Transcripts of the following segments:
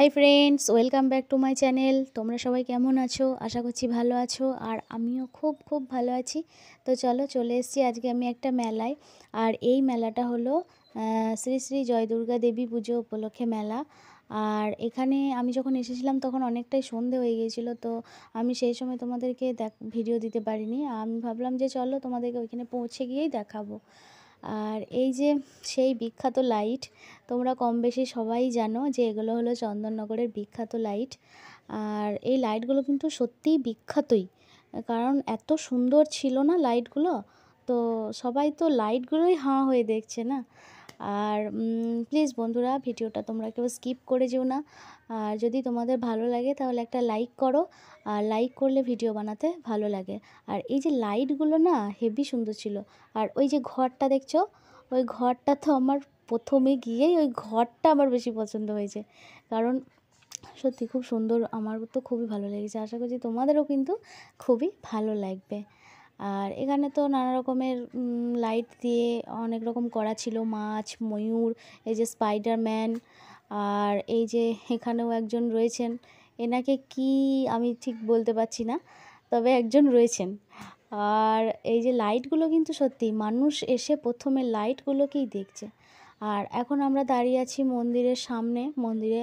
high friends welcome back to my channel তোমরা সবাই কেমন আছো আশা করছি ভালো আছো আর আমিও খুব খুব ভালো আছি তো চলো চলে এসছি আজকে আমি একটা মেলায় আর এই মেলাটা হলো শ্রী শ্রী জয়দুর্গা দেবী পুজো উপলক্ষে মেলা আর এখানে আমি যখন এসেছিলাম তখন অনেকটাই সন্ধে হয়ে গিয়েছিল তো আমি সেই সময় তোমাদেরকে দেখ ভিডিও দিতে পারিনি আমি ভাবলাম যে চলো তোমাদেরকে ওইখানে পৌঁছে গিয়েই দেখাবো আর এই যে সেই বিখ্যাত লাইট তোমরা কম বেশি সবাই জানো যে এগুলো হলো চন্দননগরের বিখ্যাত লাইট আর এই লাইটগুলো কিন্তু সত্যিই বিখ্যাতই কারণ এত সুন্দর ছিল না লাইটগুলো তো সবাই তো লাইটগুলোই হাঁ হয়ে দেখছে না আর প্লিজ বন্ধুরা ভিডিওটা তোমরা কেউ স্কিপ করে যেও না আর যদি তোমাদের ভালো লাগে তাহলে একটা লাইক করো আর লাইক করলে ভিডিও বানাতে ভালো লাগে আর এই যে লাইটগুলো না হেভি সুন্দর ছিল আর ওই যে ঘরটা দেখছো ওই ঘরটা তো আমার প্রথমে গিয়েই ওই ঘরটা আমার বেশি পছন্দ হয়েছে কারণ সত্যি খুব সুন্দর আমার তো খুবই ভালো লেগেছে আশা করছি তোমাদেরও কিন্তু খুবই ভালো লাগবে আর এখানে তো নানা রকমের লাইট দিয়ে অনেক রকম করা ছিল মাছ ময়ূর এই যে স্পাইডারম্যান আর এই যে এখানেও একজন রয়েছেন এনাকে কি আমি ঠিক বলতে পারছি না তবে একজন রয়েছেন আর এই যে লাইটগুলো কিন্তু সত্যি মানুষ এসে প্রথমে লাইটগুলোকেই দেখছে আর এখন আমরা দাঁড়িয়ে আছি মন্দিরের সামনে মন্দিরে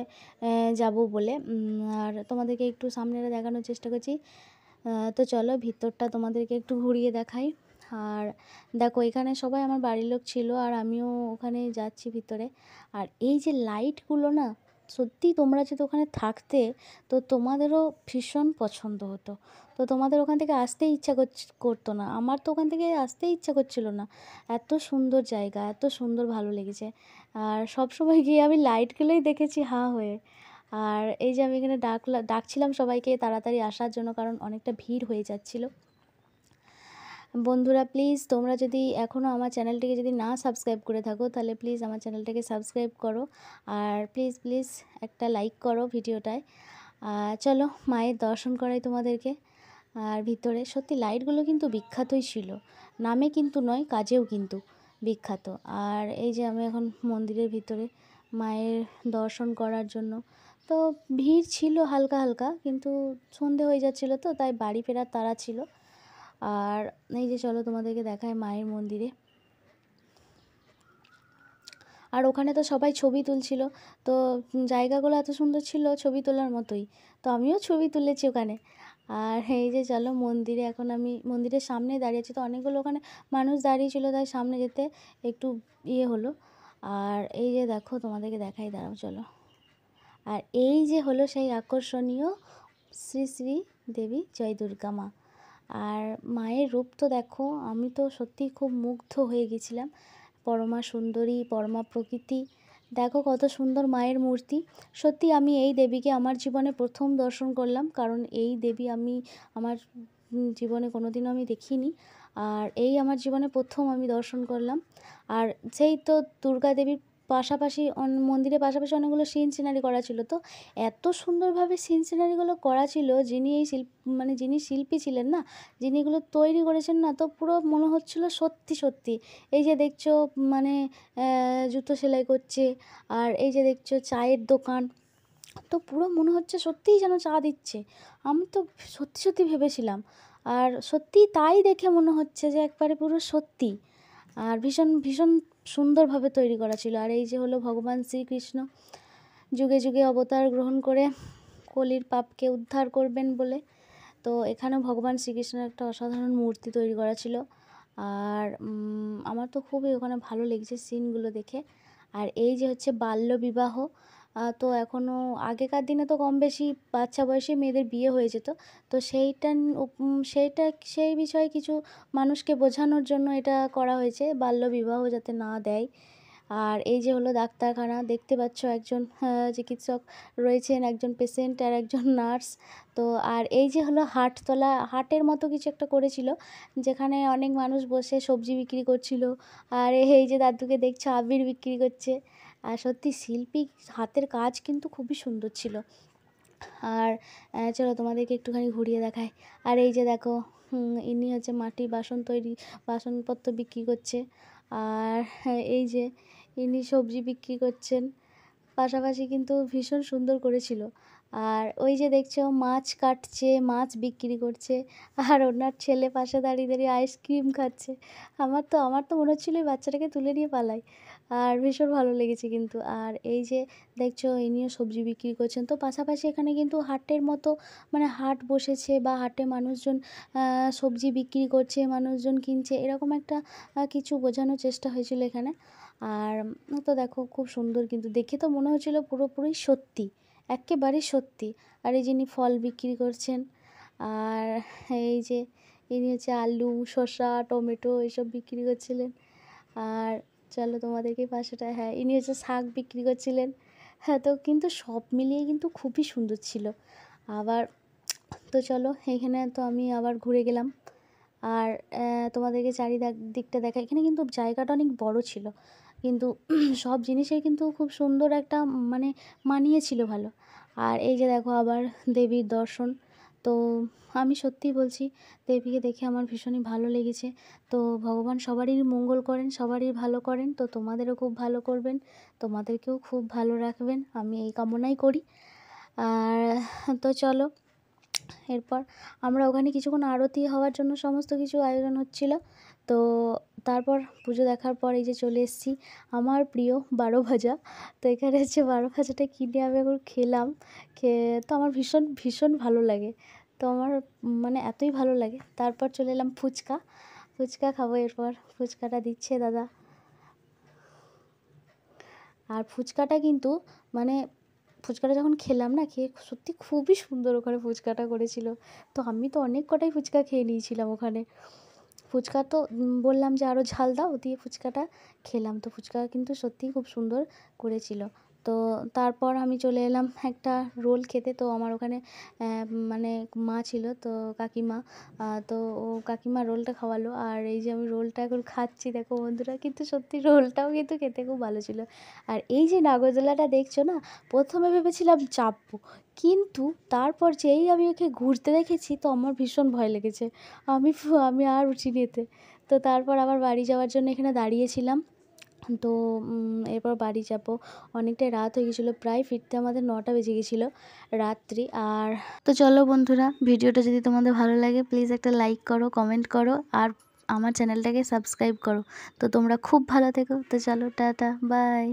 যাব বলে আর তোমাদেরকে একটু সামনেটা দেখানোর চেষ্টা করছি তো চলো ভিতরটা তোমাদেরকে একটু ঘুরিয়ে দেখাই আর দেখো এখানে সবাই আমার বাড়ির লোক ছিল আর আমিও ওখানে যাচ্ছি ভিতরে আর এই যে লাইটগুলো না সত্যি তোমরা যদি ওখানে থাকতে তো তোমাদেরও ভীষণ পছন্দ হতো তো তোমাদের ওখান থেকে আসতে ইচ্ছা করতো না আমার তো ওখান থেকে আসতে ইচ্ছা করছিল না এত সুন্দর জায়গা এত সুন্দর ভালো লেগেছে আর সব সময় গিয়ে আমি লাইটগুলোই দেখেছি হা হয়ে আর এই যে আমি এখানে ডাকলা ডাকছিলাম সবাইকে তাড়াতাড়ি আসার জন্য কারণ অনেকটা ভিড় হয়ে যাচ্ছিলো বন্ধুরা প্লিজ তোমরা যদি এখনও আমার চ্যানেলটিকে যদি না সাবস্ক্রাইব করে থাকো তাহলে প্লিজ আমার চ্যানেলটাকে সাবস্ক্রাইব করো আর প্লিজ প্লিজ একটা লাইক করো ভিডিওটায় চলো মায়ের দর্শন করাই তোমাদেরকে আর ভিতরে সত্যি লাইটগুলো কিন্তু বিখ্যাতই ছিল নামে কিন্তু নয় কাজেও কিন্তু বিখ্যাত আর এই যে আমি এখন মন্দিরের ভিতরে মায়ের দর্শন করার জন্য তো ভিড় ছিল হালকা হালকা কিন্তু সন্ধে হয়ে যাচ্ছিলো তো তাই বাড়ি ফেরার তারা ছিল আর এই যে চলো তোমাদেরকে দেখায় মায়ের মন্দিরে আর ওখানে তো সবাই ছবি তুলছিল তো জায়গাগুলো এত সুন্দর ছিল ছবি তোলার মতোই তো আমিও ছবি তুলেছি ওখানে আর এই যে চলো মন্দিরে এখন আমি মন্দিরের সামনে দাঁড়িয়েছি তো অনেকগুলো ওখানে মানুষ দাঁড়িয়ে ছিল তাই সামনে যেতে একটু ইয়ে হলো আর এই যে দেখো তোমাদেরকে দেখাই দাঁড়াও চলো আর এই যে হলো সেই আকর্ষণীয় শ্রী শ্রী দেবী জয় দুর্গা মা আর মায়ের রূপ তো দেখো আমি তো সত্যিই খুব মুগ্ধ হয়ে গেছিলাম পরমা সুন্দরী পরমা প্রকৃতি দেখো কত সুন্দর মায়ের মূর্তি সত্যি আমি এই দেবীকে আমার জীবনে প্রথম দর্শন করলাম কারণ এই দেবী আমি আমার জীবনে কোনোদিনও আমি দেখিনি আর এই আমার জীবনে প্রথম আমি দর্শন করলাম আর সেই তো দুর্গা দেবীর পাশাপাশি মন্দিরের পাশাপাশি অনেকগুলো সিন সিনারি করা ছিল তো এত সুন্দরভাবে সিন সিনারিগুলো করা ছিল যিনি এই শিল্প মানে যিনি শিল্পী ছিলেন না যিনি এগুলো তৈরি করেছেন না তো পুরো মনে হচ্ছিল সত্যি সত্যি এই যে দেখছো মানে জুতো সেলাই করছে আর এই যে দেখছো চায়ের দোকান তো পুরো মনে হচ্ছে সত্যিই যেন চা দিচ্ছে আমি তো সত্যি সত্যি ভেবেছিলাম আর সত্যি তাই দেখে মনে হচ্ছে যে একবারে পুরো সত্যি আর ভীষণ ভীষণ সুন্দরভাবে তৈরি করা ছিল আর এই যে হলো ভগবান শ্রীকৃষ্ণ যুগে যুগে অবতার গ্রহণ করে কলির পাপকে উদ্ধার করবেন বলে তো এখানেও ভগবান শ্রীকৃষ্ণের একটা অসাধারণ মূর্তি তৈরি করা ছিল আর আমার তো খুবই ওখানে ভালো লেগেছে সিনগুলো দেখে আর এই যে হচ্ছে বাল্য বিবাহ তো এখনও আগেকার দিনে তো কম বেশি বাচ্চা বয়সে মেয়েদের বিয়ে হয়ে যেত তো সেইটা সেইটা সেই বিষয়ে কিছু মানুষকে বোঝানোর জন্য এটা করা হয়েছে বাল্যবিবাহ যাতে না দেয় আর এই যে হলো ডাক্তারখানা দেখতে পাচ্ছ একজন হ্যাঁ, চিকিৎসক রয়েছেন একজন পেশেন্ট আর একজন নার্স তো আর এই যে হলো হাটতলা হাটের মতো কিছু একটা করেছিল যেখানে অনেক মানুষ বসে সবজি বিক্রি করছিল আর এই যে দাদুকে দেখছো আবির বিক্রি করছে আর সত্যি শিল্পী হাতের কাজ কিন্তু খুবই সুন্দর ছিল আর চলো তোমাদেরকে একটুখানি ঘুরিয়ে দেখায় আর এই যে দেখো ইনি হচ্ছে মাটির বাসন তৈরি বাসনপত্র বিক্রি করছে আর হ্যাঁ, এই যে ইনি সবজি বিক্রি করছেন পাশাপাশি কিন্তু ভীষণ সুন্দর করেছিল আর ওই যে দেখছো মাছ কাটছে মাছ বিক্রি করছে আর ওনার ছেলে পাশে দাঁড়িয়ে দাঁড়িয়ে আইসক্রিম খাচ্ছে আমার তো আমার তো মনে হচ্ছিলো বাচ্চাটাকে তুলে নিয়ে পালাই আর ভীষণ ভালো লেগেছে কিন্তু আর এই যে দেখছো নিয়ে সবজি বিক্রি করছেন তো পাশাপাশি এখানে কিন্তু হাটের মতো মানে হাট বসেছে বা হাটে মানুষজন সবজি বিক্রি করছে মানুষজন কিনছে এরকম একটা কিছু বোঝানোর চেষ্টা হয়েছিল এখানে আর তো দেখো খুব সুন্দর কিন্তু দেখে তো মনে হচ্ছিলো পুরোপুরি সত্যি একেবারে সত্যি আর এই যিনি ফল বিক্রি করছেন আর এই যে ইনি হচ্ছে আলু শসা টমেটো এসব বিক্রি করছিলেন আর চলো তোমাদেরকে পাঁচশোটা হ্যাঁ ইনি হচ্ছে শাক বিক্রি করছিলেন হ্যাঁ তো কিন্তু সব মিলিয়ে কিন্তু খুবই সুন্দর ছিল আবার তো চলো এখানে তো আমি আবার ঘুরে গেলাম আর তোমাদেরকে চারিদিক দিকটা দেখা এখানে কিন্তু জায়গাটা অনেক বড় ছিল কিন্তু সব জিনিসের কিন্তু খুব সুন্দর একটা মানে মানিয়েছিল ভালো আর এই যে দেখো আবার দেবীর দর্শন তো আমি সত্যি বলছি দেবীকে দেখে আমার ভীষণই ভালো লেগেছে তো ভগবান সবারই মঙ্গল করেন সবারই ভালো করেন তো তোমাদেরও খুব ভালো করবেন তোমাদেরকেও খুব ভালো রাখবেন আমি এই কামনাই করি আর তো চলো এরপর আমরা ওখানে কিছুক্ষণ আরতি হওয়ার জন্য সমস্ত কিছু আয়োজন হচ্ছিলো তো তারপর পুজো দেখার পর এই যে চলে এসেছি আমার প্রিয় বারো ভাজা তো এখানে হচ্ছে বারো ভাজাটা কিনে আমি এখন খেলাম খেয়ে তো আমার ভীষণ ভীষণ ভালো লাগে তো আমার মানে এতই ভালো লাগে তারপর চলে এলাম ফুচকা ফুচকা খাবো এরপর ফুচকাটা দিচ্ছে দাদা আর ফুচকাটা কিন্তু মানে ফুচকাটা যখন খেলাম না খেয়ে সত্যি খুবই সুন্দর ওখানে ফুচকাটা করেছিল তো আমি তো অনেক কটাই ফুচকা খেয়ে নিয়েছিলাম ওখানে ফুচকা তো বললাম যে আরও ঝাল দাও দিয়ে ফুচকাটা খেলাম তো ফুচকা কিন্তু সত্যিই খুব সুন্দর করেছিল তো তারপর আমি চলে এলাম একটা রোল খেতে তো আমার ওখানে মানে মা ছিল তো কাকিমা তো ও কাকিমা রোলটা খাওয়ালো আর এই যে আমি রোলটা এখন খাচ্ছি দেখো বন্ধুরা কিন্তু সত্যি রোলটাও কিন্তু খেতে খুব ভালো ছিল আর এই যে নাগরদোলাটা দেখছো না প্রথমে ভেবেছিলাম চাপবো কিন্তু তারপর যেই আমি ওকে ঘুরতে দেখেছি তো আমার ভীষণ ভয় লেগেছে আমি আমি আর উঠিনি এতে তো তারপর আবার বাড়ি যাওয়ার জন্য এখানে দাঁড়িয়েছিলাম তো এরপর বাড়ি যাব অনেকটাই রাত হয়ে গেছিলো প্রায় ফিরতে আমাদের নটা বেজে গেছিলো রাত্রি আর তো চলো বন্ধুরা ভিডিওটা যদি তোমাদের ভালো লাগে প্লিজ একটা লাইক করো কমেন্ট করো আর আমার চ্যানেলটাকে সাবস্ক্রাইব করো তো তোমরা খুব ভালো থেকো তো চলো টাটা বাই